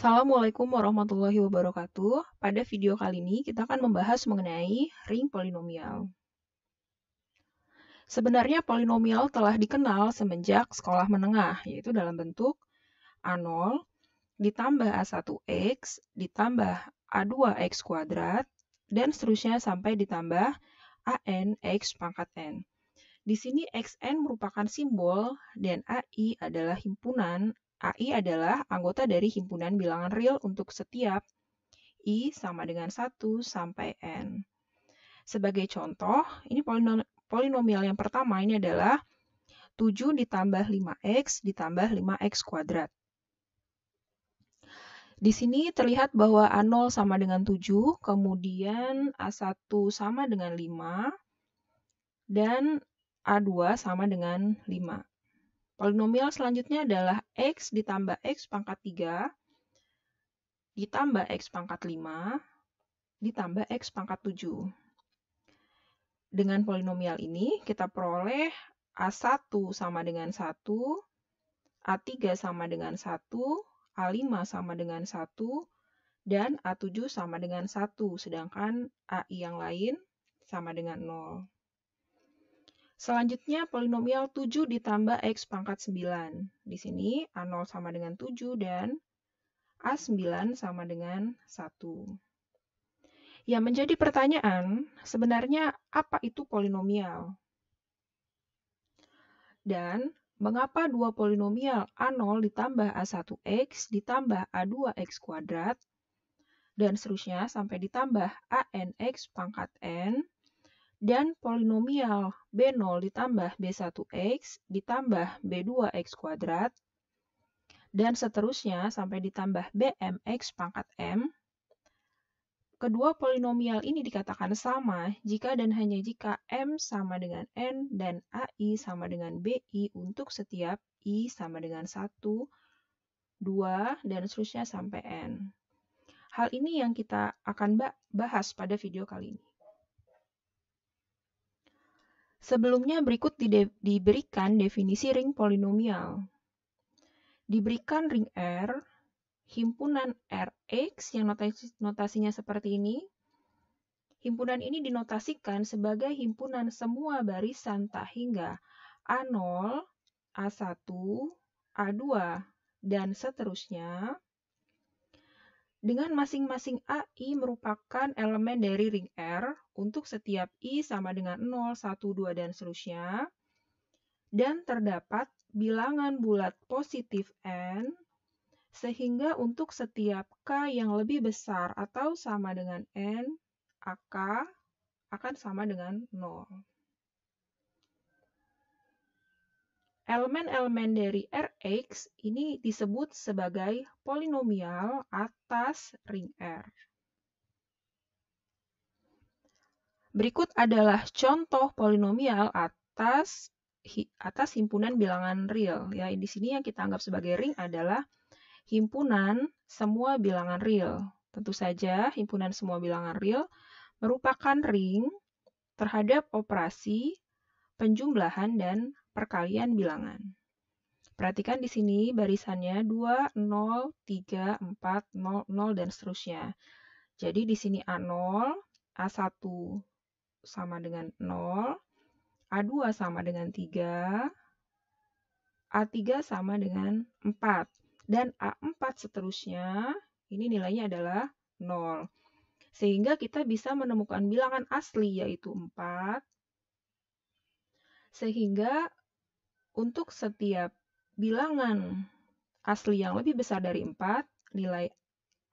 Assalamualaikum warahmatullahi wabarakatuh. Pada video kali ini kita akan membahas mengenai ring polinomial. Sebenarnya polinomial telah dikenal semenjak sekolah menengah, yaitu dalam bentuk A0 ditambah A1X ditambah A2X kuadrat, dan seterusnya sampai ditambah anx pangkat N. Di sini XN merupakan simbol dan AI adalah himpunan AI adalah anggota dari himpunan bilangan real untuk setiap I sama dengan 1 sampai N. Sebagai contoh, ini polinomial yang pertama ini adalah 7 ditambah 5X ditambah 5X kuadrat. Di sini terlihat bahwa A0 sama dengan 7, kemudian A1 sama dengan 5, dan A2 sama dengan 5. Polinomial selanjutnya adalah X ditambah X pangkat 3, ditambah X pangkat 5, ditambah X pangkat 7. Dengan polinomial ini, kita peroleh A1 sama dengan 1, A3 sama dengan 1, A5 sama dengan 1, dan A7 sama dengan 1, sedangkan AI yang lain sama dengan 0. Selanjutnya polinomial 7 ditambah X pangkat 9. Di sini A0 sama dengan 7 dan A9 sama dengan 1. Yang menjadi pertanyaan, sebenarnya apa itu polinomial? Dan mengapa dua polinomial A0 ditambah A1X ditambah A2X kuadrat dan seterusnya sampai ditambah ANX pangkat N dan polinomial B0 ditambah B1X ditambah B2X kuadrat, dan seterusnya sampai ditambah BMX pangkat M, kedua polinomial ini dikatakan sama jika dan hanya jika M sama dengan N dan AI sama dengan BI untuk setiap I sama dengan 1, 2, dan seterusnya sampai N. Hal ini yang kita akan bahas pada video kali ini. Sebelumnya berikut dide diberikan definisi ring polinomial. Diberikan ring R, himpunan Rx yang notasi- notasinya seperti ini. Himpunan ini dinotasikan sebagai himpunan semua barisan tak hingga A0, A1, A2, dan seterusnya dengan masing-masing AI merupakan elemen dari ring R, untuk setiap i sama dengan 0, 1, 2, dan seterusnya. Dan terdapat bilangan bulat positif n, sehingga untuk setiap k yang lebih besar atau sama dengan n, ak akan sama dengan 0. Elemen-elemen dari Rx ini disebut sebagai polinomial atas ring R. Berikut adalah contoh polinomial atas atas himpunan bilangan real. Ya, di sini yang kita anggap sebagai ring adalah himpunan semua bilangan real. Tentu saja himpunan semua bilangan real merupakan ring terhadap operasi penjumlahan dan perkalian bilangan. Perhatikan di sini barisannya 2, 0, 3, 4, 0, 0, dan seterusnya. Jadi di sini A0, A1, sama dengan 0, A2 sama dengan 3, A3 sama dengan 4, dan A4 seterusnya ini nilainya adalah 0. Sehingga kita bisa menemukan bilangan asli yaitu 4, sehingga untuk setiap bilangan asli yang lebih besar dari 4, nilai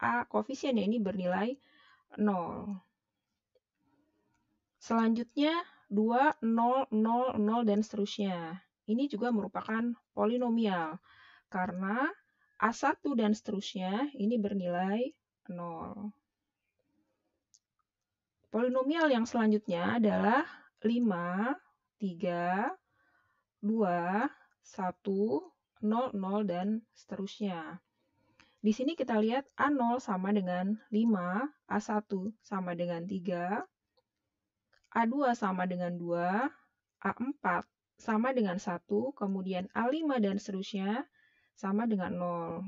A koefisiennya ini bernilai 0. Selanjutnya 2, 0, 0, 0, dan seterusnya. Ini juga merupakan polinomial karena A1 dan seterusnya ini bernilai 0. Polinomial yang selanjutnya adalah 5, 3, 2, 1, 0, 0, dan seterusnya. Di sini kita lihat A0 sama dengan 5, A1 sama dengan 3, A2 sama dengan 2, A4 sama dengan 1, kemudian A5 dan seterusnya sama dengan 0.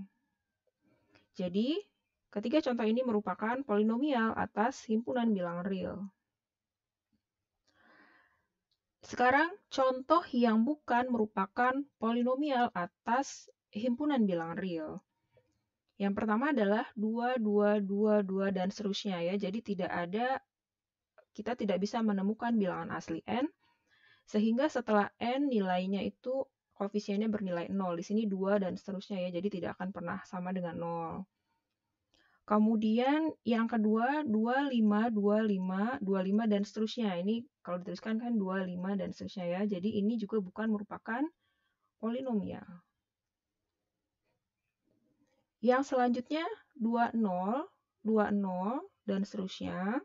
Jadi, ketiga contoh ini merupakan polinomial atas himpunan bilangan real. Sekarang, contoh yang bukan merupakan polinomial atas himpunan bilangan real. Yang pertama adalah 2, 2, 2, 2, dan seterusnya ya. Jadi tidak ada kita tidak bisa menemukan bilangan asli n, sehingga setelah n nilainya itu koefisiennya bernilai 0. Di sini 2 dan seterusnya ya, jadi tidak akan pernah sama dengan 0. Kemudian yang kedua 25 25 25 dan seterusnya. Ini kalau dituliskan kan 25 dan seterusnya ya. Jadi ini juga bukan merupakan polinomial. Yang selanjutnya 20 20 dan seterusnya.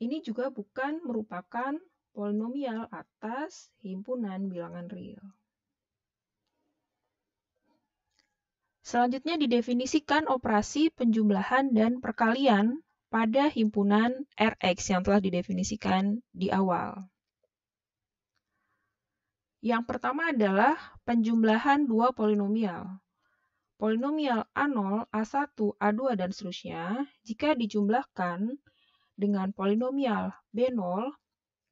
Ini juga bukan merupakan polinomial atas himpunan bilangan real. Selanjutnya didefinisikan operasi penjumlahan dan perkalian pada himpunan Rx yang telah didefinisikan di awal. Yang pertama adalah penjumlahan dua polinomial. Polinomial A0, A1, A2, dan seterusnya, jika dijumlahkan, dengan polinomial B0,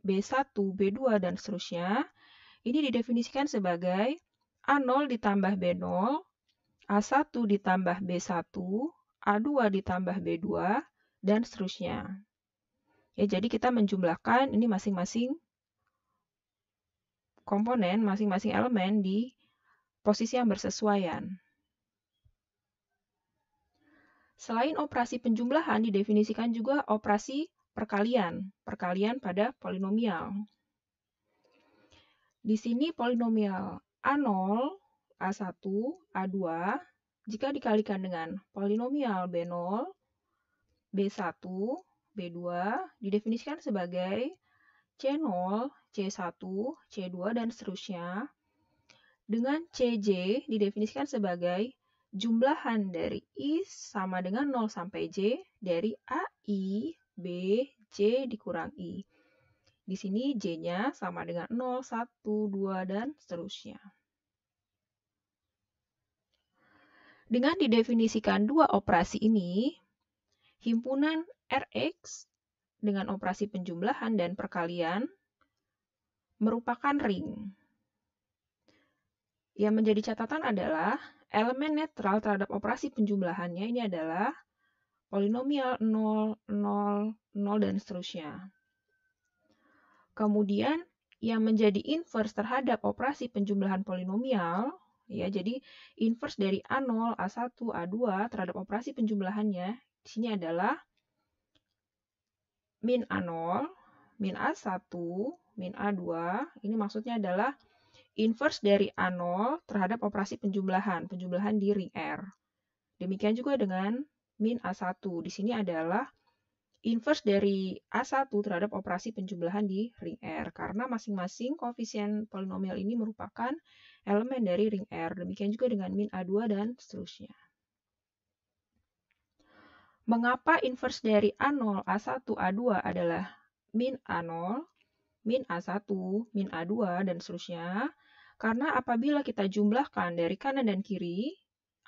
B1, B2, dan seterusnya, ini didefinisikan sebagai A0 ditambah B0, A1 ditambah B1, A2 ditambah B2, dan seterusnya. Ya, jadi kita menjumlahkan ini masing-masing komponen, masing-masing elemen di posisi yang bersesuaian. Selain operasi penjumlahan, didefinisikan juga operasi perkalian, perkalian pada polinomial. Di sini polinomial A0, A1, A2, jika dikalikan dengan polinomial B0, B1, B2, didefinisikan sebagai C0, C1, C2, dan seterusnya, dengan CJ didefinisikan sebagai jumlahan dari I sama dengan 0 sampai J dari AI, B, J dikurang I. Di sini J-nya sama dengan 0, 1, 2, dan seterusnya. Dengan didefinisikan dua operasi ini, himpunan Rx dengan operasi penjumlahan dan perkalian merupakan ring. Yang menjadi catatan adalah Elemen netral terhadap operasi penjumlahannya ini adalah polinomial 0, 0, 0, dan seterusnya. Kemudian yang menjadi inverse terhadap operasi penjumlahan polinomial, ya jadi inverse dari A0, A1, A2 terhadap operasi penjumlahannya di sini adalah min A0, min A1, min A2. Ini maksudnya adalah inverse dari A0 terhadap operasi penjumlahan, penjumlahan di ring R. Demikian juga dengan min A1. Di sini adalah inverse dari A1 terhadap operasi penjumlahan di ring R karena masing-masing koefisien polinomial ini merupakan elemen dari ring R. Demikian juga dengan min A2 dan seterusnya. Mengapa inverse dari A0, A1, A2 adalah min A0, min A1, min A2, dan seterusnya? Karena apabila kita jumlahkan dari kanan dan kiri,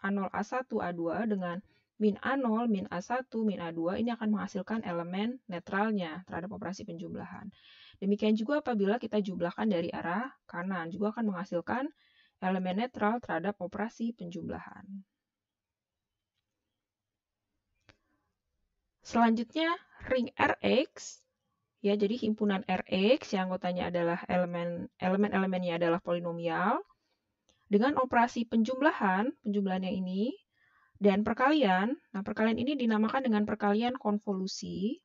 A0, A1, A2 dengan min A0, min A1, min A2 ini akan menghasilkan elemen netralnya terhadap operasi penjumlahan. Demikian juga apabila kita jumlahkan dari arah kanan, juga akan menghasilkan elemen netral terhadap operasi penjumlahan. Selanjutnya, ring Rx Ya, jadi himpunan Rx yang anggotanya adalah elemen elemen-elemennya adalah polinomial dengan operasi penjumlahan, penjumlahannya ini dan perkalian. Nah, perkalian ini dinamakan dengan perkalian konvolusi.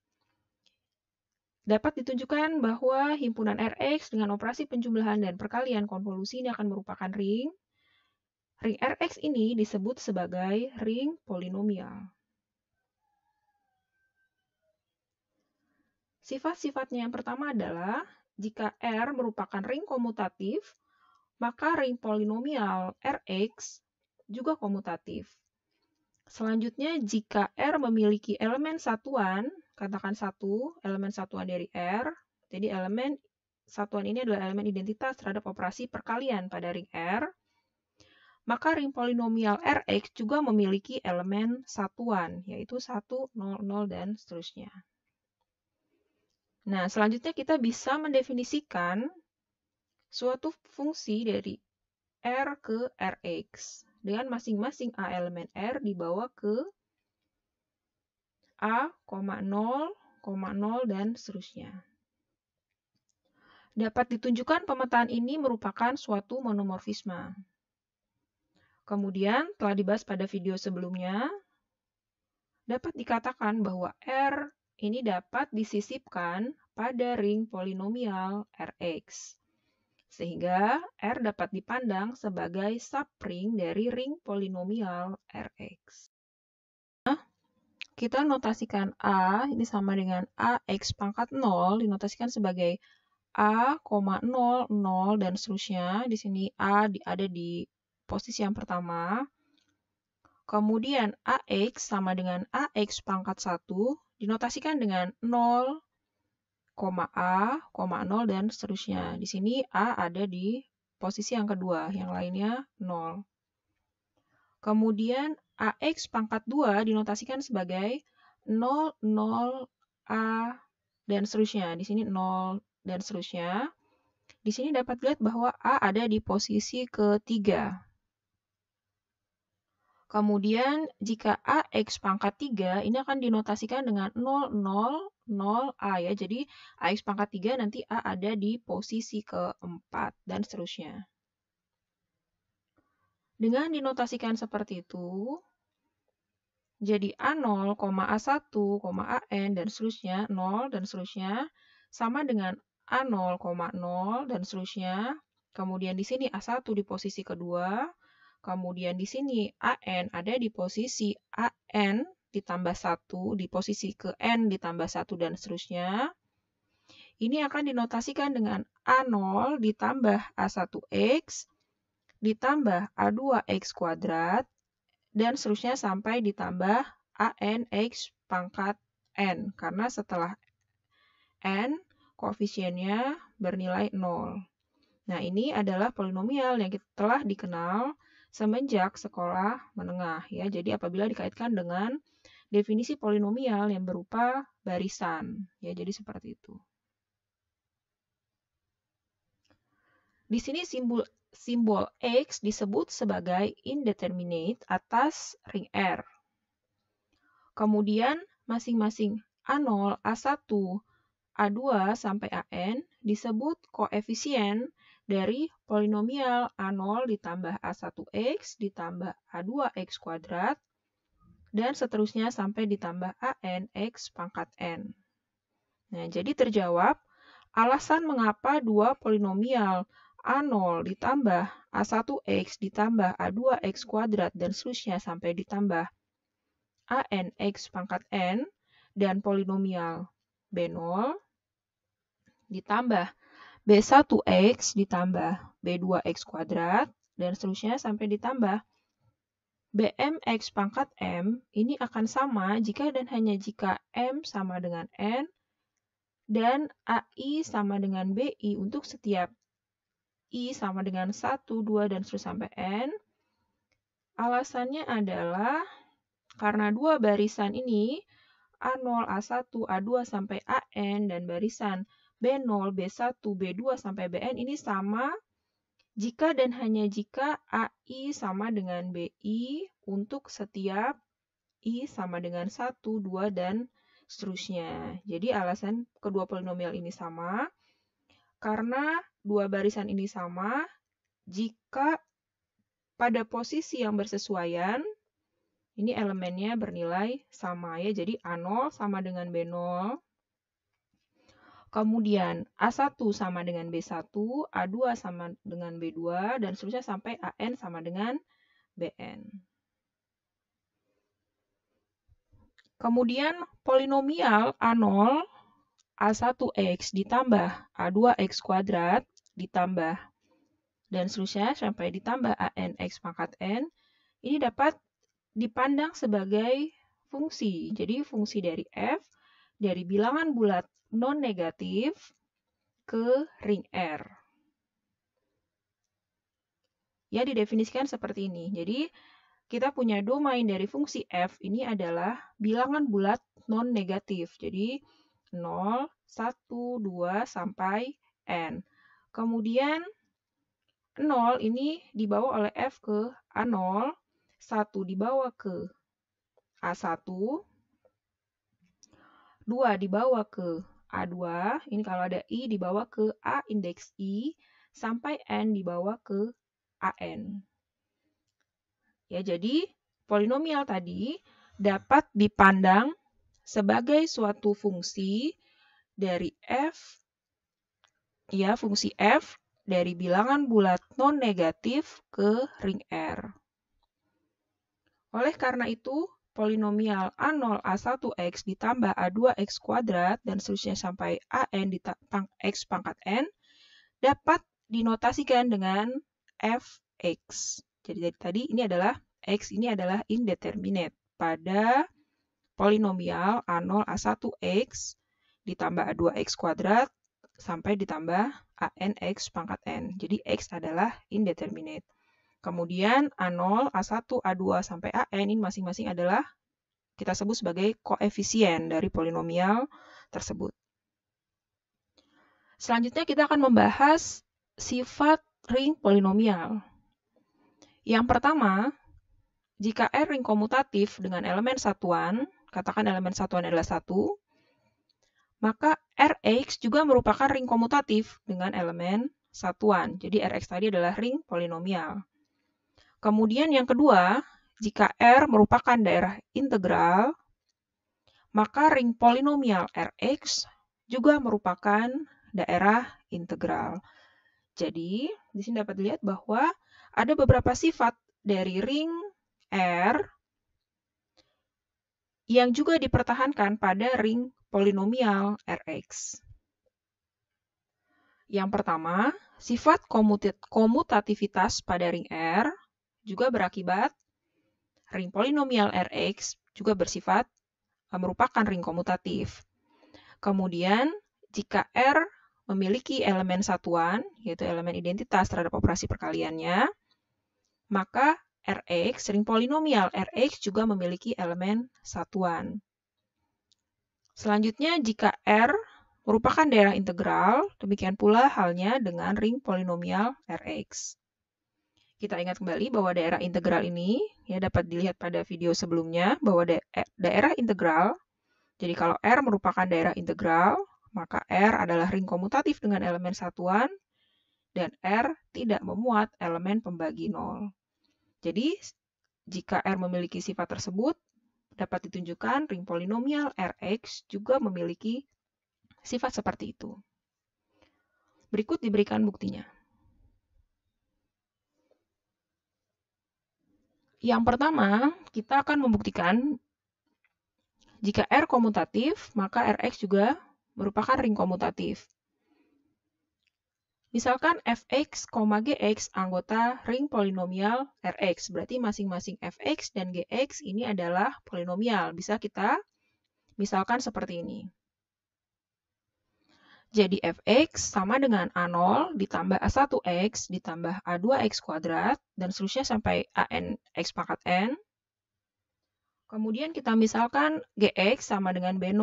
Dapat ditunjukkan bahwa himpunan Rx dengan operasi penjumlahan dan perkalian konvolusi ini akan merupakan ring. Ring Rx ini disebut sebagai ring polinomial. Sifat-sifatnya yang pertama adalah jika R merupakan ring komutatif, maka ring polinomial Rx juga komutatif. Selanjutnya, jika R memiliki elemen satuan, katakan satu, elemen satuan dari R, jadi elemen satuan ini adalah elemen identitas terhadap operasi perkalian pada ring R, maka ring polinomial Rx juga memiliki elemen satuan, yaitu 1, 0, 0, dan seterusnya. Nah, selanjutnya kita bisa mendefinisikan suatu fungsi dari R ke Rx dengan masing-masing A elemen R dibawa ke A, 0, 0, dan seterusnya. Dapat ditunjukkan pemetaan ini merupakan suatu monomorfisme. Kemudian, telah dibahas pada video sebelumnya, dapat dikatakan bahwa R ini dapat disisipkan pada ring polinomial Rx. Sehingga R dapat dipandang sebagai subring dari ring polinomial Rx. Nah, kita notasikan A, ini sama dengan AX pangkat 0, dinotasikan sebagai A, 0, 0, dan seterusnya. Di sini A ada di posisi yang pertama. Kemudian AX sama dengan AX pangkat 1 dinotasikan dengan 0, A, 0, dan seterusnya. Di sini A ada di posisi yang kedua, yang lainnya 0. Kemudian AX pangkat 2 dinotasikan sebagai 0, 0, A, dan seterusnya. Di sini 0, dan seterusnya. Di sini dapat dilihat bahwa A ada di posisi ketiga. Kemudian jika AX pangkat 3 ini akan dinotasikan dengan 0, 0, 0 A ya. Jadi AX pangkat 3 nanti A ada di posisi keempat dan seterusnya. Dengan dinotasikan seperti itu, jadi A0, A1, AN dan seterusnya, 0 dan seterusnya sama dengan A0, 0 dan seterusnya. Kemudian di sini A1 di posisi kedua, Kemudian di sini AN ada di posisi AN ditambah 1, di posisi ke N ditambah 1, dan seterusnya. Ini akan dinotasikan dengan A0 ditambah A1X ditambah A2X kuadrat, dan seterusnya sampai ditambah ANX pangkat N, karena setelah N, koefisiennya bernilai 0. Nah, ini adalah polinomial yang telah dikenal semenjak sekolah menengah ya. Jadi apabila dikaitkan dengan definisi polinomial yang berupa barisan ya. Jadi seperti itu. Di sini simbol simbol X disebut sebagai indeterminate atas ring R. Kemudian masing-masing A0, A1, A2 sampai AN disebut koefisien dari polinomial A0 ditambah A1x ditambah A2x kuadrat, dan seterusnya sampai ditambah anx pangkat N. Nah, jadi terjawab, alasan mengapa dua polinomial A0 ditambah A1X ditambah A2X kuadrat dan seterusnya sampai ditambah anx pangkat N dan polinomial B0 ditambah B1X ditambah B2X kuadrat, dan seterusnya sampai ditambah. BMX pangkat M ini akan sama jika dan hanya jika M sama dengan N dan AI sama dengan BI untuk setiap I sama dengan 1, 2, dan seterusnya sampai N. Alasannya adalah karena dua barisan ini A0, A1, A2 sampai AN dan barisan B0, B1, B2, sampai Bn ini sama jika dan hanya jika AI sama dengan BI untuk setiap I sama dengan 1, 2, dan seterusnya. Jadi alasan kedua polinomial ini sama karena dua barisan ini sama jika pada posisi yang bersesuaian ini elemennya bernilai sama ya. Jadi A0 sama dengan B0 Kemudian A1 sama dengan B1, A2 sama dengan B2, dan seterusnya sampai AN sama dengan BN. Kemudian polinomial A0 A1x ditambah A2x kuadrat ditambah dan seterusnya sampai ditambah ANx pangkat N ini dapat dipandang sebagai fungsi. Jadi fungsi dari F dari bilangan bulat non negatif ke ring R. Ya, didefinisikan seperti ini. Jadi, kita punya domain dari fungsi f ini adalah bilangan bulat non negatif. Jadi 0, 1, 2 sampai n. Kemudian 0 ini dibawa oleh f ke A0, 1 dibawa ke A1, 2 dibawa ke A2, ini kalau ada I dibawa ke A indeks I, sampai N dibawa ke AN. Ya, jadi polinomial tadi dapat dipandang sebagai suatu fungsi dari F, ya fungsi F dari bilangan bulat non-negatif ke ring R. Oleh karena itu, polinomial A0, A1x ditambah A2x kuadrat, dan seterusnya sampai AN ditambah x pangkat N, dapat dinotasikan dengan fx. Jadi dari tadi ini adalah x ini adalah indeterminate pada polinomial A0, A1x ditambah A2x kuadrat sampai ditambah ANX pangkat N. Jadi X adalah indeterminate. Kemudian A0, A1, A2, sampai AN ini masing-masing adalah kita sebut sebagai koefisien dari polinomial tersebut. Selanjutnya kita akan membahas sifat ring polinomial. Yang pertama, jika R ring komutatif dengan elemen satuan, katakan elemen satuan adalah satu, maka Rx juga merupakan ring komutatif dengan elemen satuan. Jadi Rx tadi adalah ring polinomial. Kemudian yang kedua, jika R merupakan daerah integral, maka ring polinomial Rx juga merupakan daerah integral. Jadi, di sini dapat dilihat bahwa ada beberapa sifat dari ring R yang juga dipertahankan pada ring polinomial Rx. Yang pertama, sifat komutativitas pada ring R juga berakibat ring polinomial Rx juga bersifat eh, merupakan ring komutatif. Kemudian, jika R memiliki elemen satuan, yaitu elemen identitas terhadap operasi perkaliannya, maka Rx, ring polinomial Rx juga memiliki elemen satuan. Selanjutnya, jika R merupakan daerah integral, demikian pula halnya dengan ring polinomial Rx. Kita ingat kembali bahwa daerah integral ini ya dapat dilihat pada video sebelumnya bahwa da eh, daerah integral jadi kalau R merupakan daerah integral, maka R adalah ring komutatif dengan elemen satuan dan R tidak memuat elemen pembagi nol. Jadi jika R memiliki sifat tersebut, dapat ditunjukkan ring polinomial Rx juga memiliki sifat seperti itu. Berikut diberikan buktinya. Yang pertama, kita akan membuktikan jika R komutatif, maka Rx juga merupakan ring komutatif. Misalkan fx, gx anggota ring polinomial Rx, berarti masing-masing fx dan gx ini adalah polinomial. Bisa kita misalkan seperti ini. Jadi fx sama dengan a0 ditambah a1x ditambah a2x kuadrat dan seterusnya sampai anx pangkat n. Kemudian kita misalkan gx sama dengan b0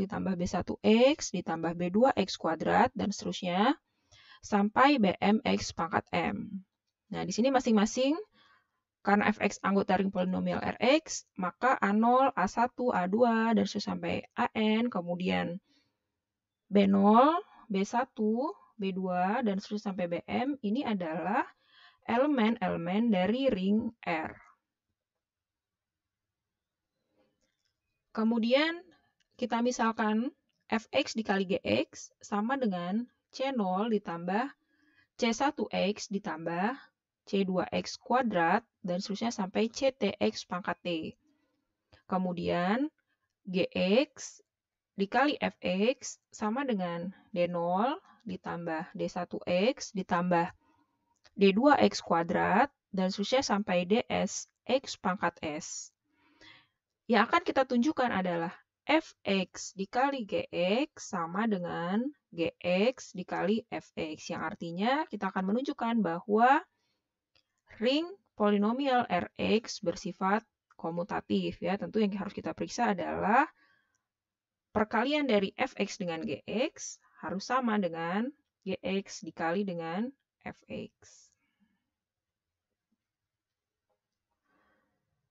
ditambah b1x ditambah b2x kuadrat dan seterusnya sampai bmx pangkat m. Nah, di sini masing-masing karena fx anggota ring polinomial rx, maka a0, a1, a2 dan seterusnya sampai an, kemudian B0, B1, B2, dan seterusnya sampai BM ini adalah elemen-elemen dari ring R. Kemudian kita misalkan Fx dikali Gx sama dengan C0 ditambah C1x ditambah C2x kuadrat dan seterusnya sampai CTX pangkat T. Kemudian Gx dikali fx sama dengan d0 ditambah d1x ditambah d2x kuadrat dan seterusnya sampai ds x pangkat s. Yang akan kita tunjukkan adalah fx dikali gx sama dengan gx dikali fx yang artinya kita akan menunjukkan bahwa ring polinomial rx bersifat komutatif ya. Tentu yang harus kita periksa adalah perkalian dari fx dengan gx harus sama dengan gx dikali dengan fx.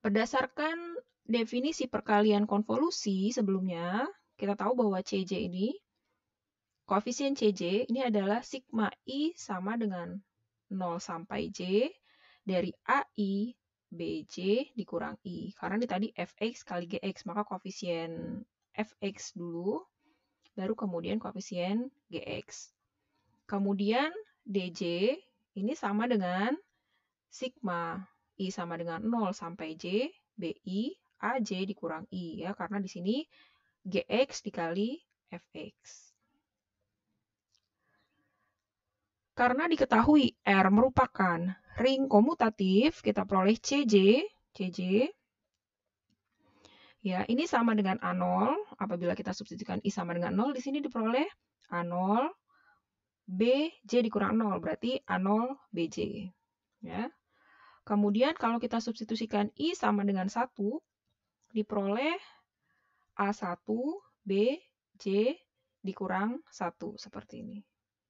Berdasarkan definisi perkalian konvolusi sebelumnya, kita tahu bahwa CJ ini, koefisien CJ ini adalah sigma I sama dengan 0 sampai J dari AI BJ dikurang I. Karena ini tadi Fx kali Gx, maka koefisien fx dulu, baru kemudian koefisien gx. Kemudian dj ini sama dengan sigma i sama dengan 0 sampai j, bi, aj dikurang i ya karena di sini gx dikali fx. Karena diketahui R merupakan ring komutatif, kita peroleh CJ, CJ Ya, ini sama dengan A0. Apabila kita substitusikan I sama dengan 0, di sini diperoleh A0, BJ dikurang 0. Berarti A0, BJ. Ya. Kemudian kalau kita substitusikan I sama dengan 1, diperoleh A1, BJ dikurang 1. Seperti ini.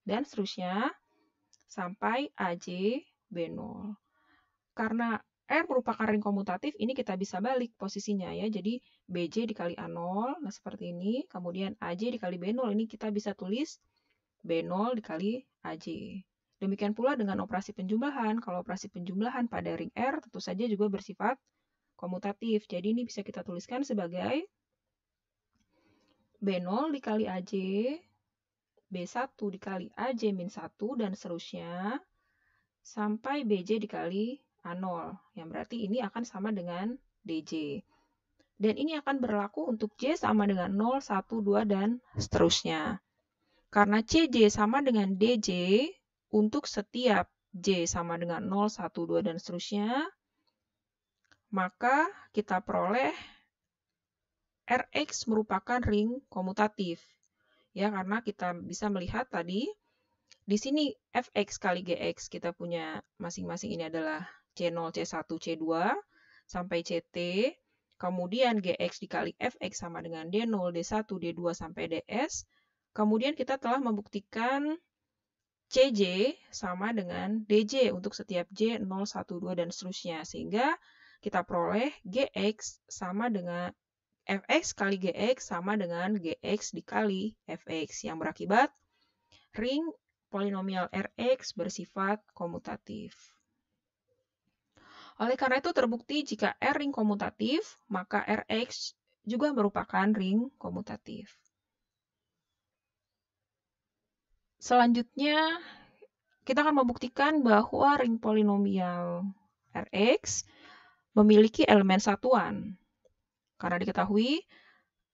Dan seterusnya sampai AJ, B0. Karena R merupakan ring komutatif, ini kita bisa balik posisinya ya. Jadi BJ dikali A0, nah seperti ini. Kemudian AJ dikali B0, ini kita bisa tulis B0 dikali AJ. Demikian pula dengan operasi penjumlahan. Kalau operasi penjumlahan pada ring R tentu saja juga bersifat komutatif. Jadi ini bisa kita tuliskan sebagai B0 dikali AJ, B1 dikali AJ min 1 dan seterusnya sampai BJ dikali A0, yang berarti ini akan sama dengan DJ. Dan ini akan berlaku untuk J sama dengan 0, 1, 2, dan seterusnya. Karena CJ sama dengan DJ, untuk setiap J sama dengan 0, 1, 2, dan seterusnya, maka kita peroleh Rx merupakan ring komutatif. Ya, karena kita bisa melihat tadi, di sini Fx kali Gx kita punya masing-masing ini adalah C0, C1, C2 sampai CT. Kemudian GX dikali FX sama dengan D0, D1, D2 sampai DS. Kemudian kita telah membuktikan CJ sama dengan DJ untuk setiap J 0, 1, 2, dan seterusnya. Sehingga kita peroleh GX sama dengan fx kali gx sama dengan gx dikali fx yang berakibat ring polinomial rx bersifat komutatif. Oleh karena itu terbukti jika R ring komutatif, maka Rx juga merupakan ring komutatif. Selanjutnya, kita akan membuktikan bahwa ring polinomial Rx memiliki elemen satuan. Karena diketahui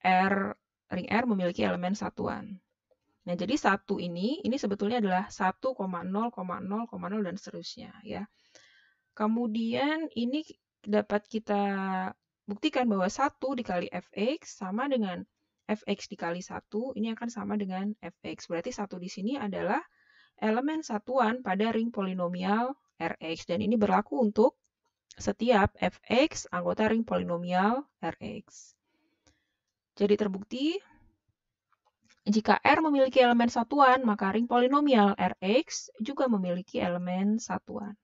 R ring R memiliki elemen satuan. Nah, jadi satu ini, ini sebetulnya adalah 1,0,0,0 dan seterusnya. ya. Kemudian ini dapat kita buktikan bahwa 1 dikali fx sama dengan fx dikali 1, ini akan sama dengan fx. Berarti 1 di sini adalah elemen satuan pada ring polinomial Rx. Dan ini berlaku untuk setiap fx anggota ring polinomial Rx. Jadi terbukti, jika R memiliki elemen satuan, maka ring polinomial Rx juga memiliki elemen satuan.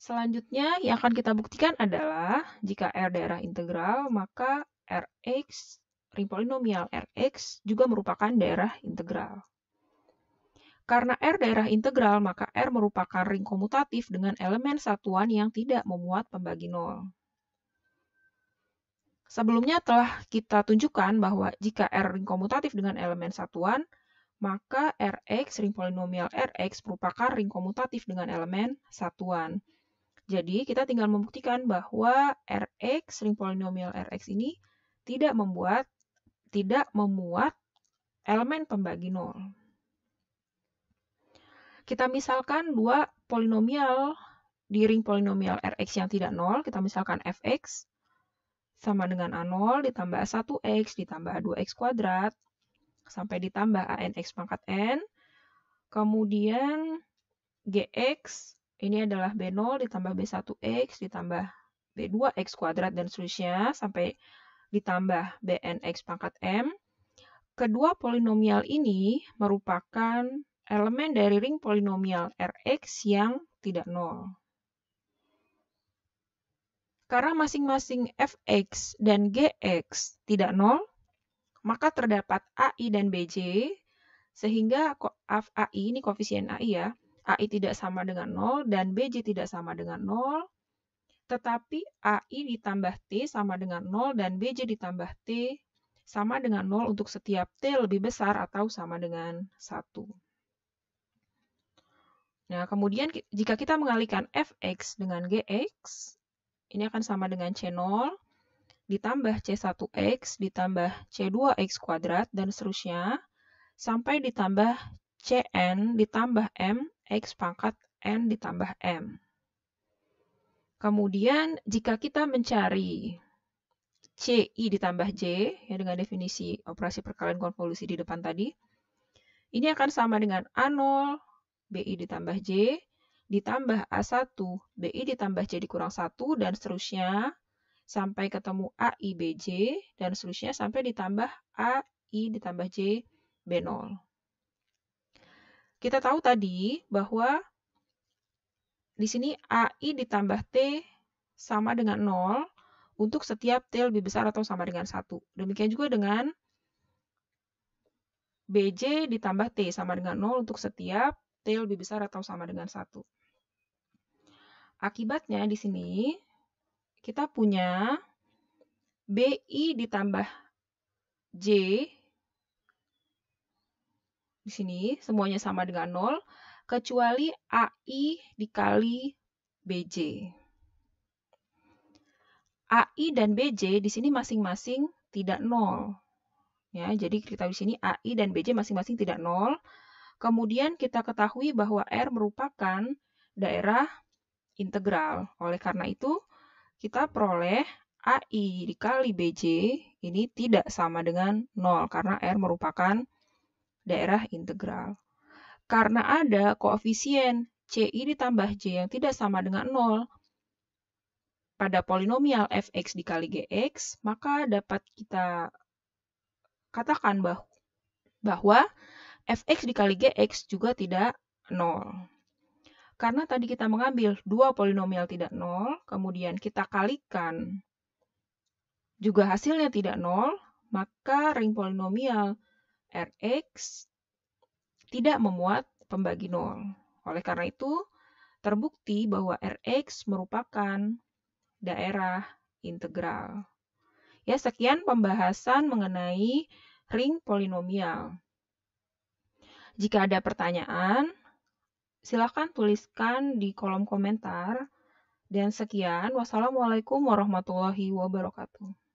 Selanjutnya yang akan kita buktikan adalah jika R daerah integral, maka Rx, ring polinomial Rx juga merupakan daerah integral. Karena R daerah integral, maka R merupakan ring komutatif dengan elemen satuan yang tidak memuat pembagi nol. Sebelumnya telah kita tunjukkan bahwa jika R ring komutatif dengan elemen satuan, maka Rx ring polinomial Rx merupakan ring komutatif dengan elemen satuan. Jadi kita tinggal membuktikan bahwa Rx, ring polinomial Rx ini tidak membuat tidak memuat elemen pembagi nol. Kita misalkan dua polinomial di ring polinomial Rx yang tidak nol, kita misalkan fx sama dengan A0 ditambah satu 1 x ditambah dua 2 x kuadrat sampai ditambah ANX pangkat N. Kemudian GX ini adalah B0 ditambah B1X ditambah B2X kuadrat dan seterusnya sampai ditambah BNX pangkat M. Kedua polinomial ini merupakan elemen dari ring polinomial Rx yang tidak nol. Karena masing-masing fx dan gx tidak nol, maka terdapat ai dan bj, sehingga AI ini koefisien ai ya, AI tidak sama dengan 0 dan BJ tidak sama dengan 0, tetapi AI ditambah T sama dengan 0 dan BJ ditambah T sama dengan 0 untuk setiap T lebih besar atau sama dengan 1. Nah, kemudian jika kita mengalihkan Fx dengan Gx, ini akan sama dengan C0, ditambah C1x, ditambah C2x kuadrat, dan seterusnya, sampai ditambah Cn, ditambah M, X pangkat N ditambah M. Kemudian jika kita mencari CI ditambah J, ya dengan definisi operasi perkalian konvolusi di depan tadi, ini akan sama dengan A0, BI ditambah J, ditambah A1, BI ditambah J dikurang 1, dan seterusnya, sampai ketemu AIBJ, dan seterusnya sampai ditambah AI ditambah J B0. Kita tahu tadi bahwa di sini AI ditambah T sama dengan 0 untuk setiap T lebih besar atau sama dengan 1. Demikian juga dengan BJ ditambah T sama dengan 0 untuk setiap T lebih besar atau sama dengan 1. Akibatnya di sini kita punya BI ditambah J di sini semuanya sama dengan 0 kecuali AI dikali BJ. AI dan BJ di sini masing-masing tidak 0. Ya, jadi kita di sini AI dan BJ masing-masing tidak 0. Kemudian kita ketahui bahwa R merupakan daerah integral. Oleh karena itu, kita peroleh AI dikali BJ ini tidak sama dengan 0 karena R merupakan daerah integral. Karena ada koefisien CI ditambah J yang tidak sama dengan 0 pada polinomial fx dikali gx, maka dapat kita katakan bahwa fx dikali gx juga tidak 0. Karena tadi kita mengambil dua polinomial tidak 0, kemudian kita kalikan juga hasilnya tidak 0, maka ring polinomial Rx tidak memuat pembagi nol. Oleh karena itu, terbukti bahwa Rx merupakan daerah integral. Ya, sekian pembahasan mengenai ring polinomial. Jika ada pertanyaan, silakan tuliskan di kolom komentar. Dan sekian, wassalamualaikum warahmatullahi wabarakatuh.